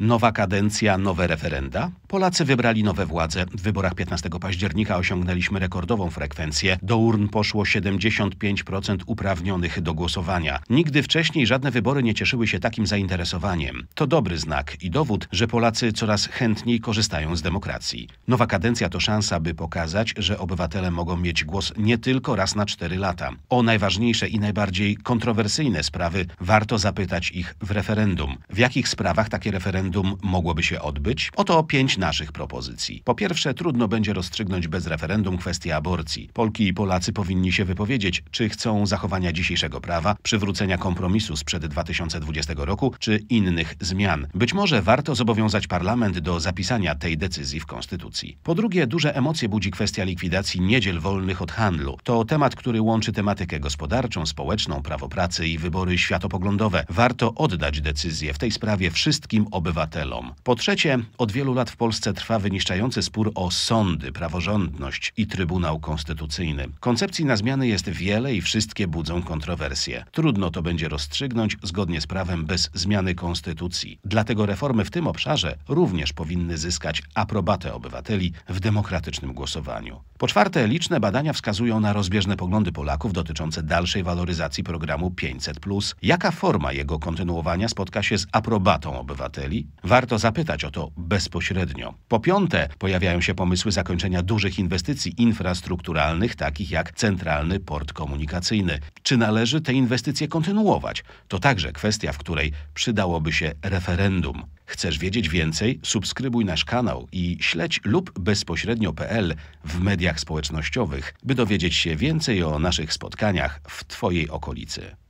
Nowa kadencja, nowe referenda? Polacy wybrali nowe władze. W wyborach 15 października osiągnęliśmy rekordową frekwencję. Do urn poszło 75% uprawnionych do głosowania. Nigdy wcześniej żadne wybory nie cieszyły się takim zainteresowaniem. To dobry znak i dowód, że Polacy coraz chętniej korzystają z demokracji. Nowa kadencja to szansa, by pokazać, że obywatele mogą mieć głos nie tylko raz na 4 lata. O najważniejsze i najbardziej kontrowersyjne sprawy warto zapytać ich w referendum. W jakich sprawach takie referendum referendum mogłoby się odbyć? Oto pięć naszych propozycji. Po pierwsze, trudno będzie rozstrzygnąć bez referendum kwestię aborcji. Polki i Polacy powinni się wypowiedzieć, czy chcą zachowania dzisiejszego prawa, przywrócenia kompromisu sprzed 2020 roku, czy innych zmian. Być może warto zobowiązać parlament do zapisania tej decyzji w Konstytucji. Po drugie, duże emocje budzi kwestia likwidacji niedziel wolnych od handlu. To temat, który łączy tematykę gospodarczą, społeczną, prawo pracy i wybory światopoglądowe. Warto oddać decyzję w tej sprawie wszystkim obywatelom obywatelom. Po trzecie, od wielu lat w Polsce trwa wyniszczający spór o sądy, praworządność i Trybunał Konstytucyjny. Koncepcji na zmiany jest wiele i wszystkie budzą kontrowersje. Trudno to będzie rozstrzygnąć zgodnie z prawem bez zmiany konstytucji. Dlatego reformy w tym obszarze również powinny zyskać aprobatę obywateli w demokratycznym głosowaniu. Po czwarte, liczne badania wskazują na rozbieżne poglądy Polaków dotyczące dalszej waloryzacji programu 500+. Jaka forma jego kontynuowania spotka się z aprobatą obywateli Warto zapytać o to bezpośrednio. Po piąte, pojawiają się pomysły zakończenia dużych inwestycji infrastrukturalnych, takich jak Centralny Port Komunikacyjny. Czy należy te inwestycje kontynuować? To także kwestia, w której przydałoby się referendum. Chcesz wiedzieć więcej? Subskrybuj nasz kanał i śledź lub bezpośrednio.pl w mediach społecznościowych, by dowiedzieć się więcej o naszych spotkaniach w Twojej okolicy.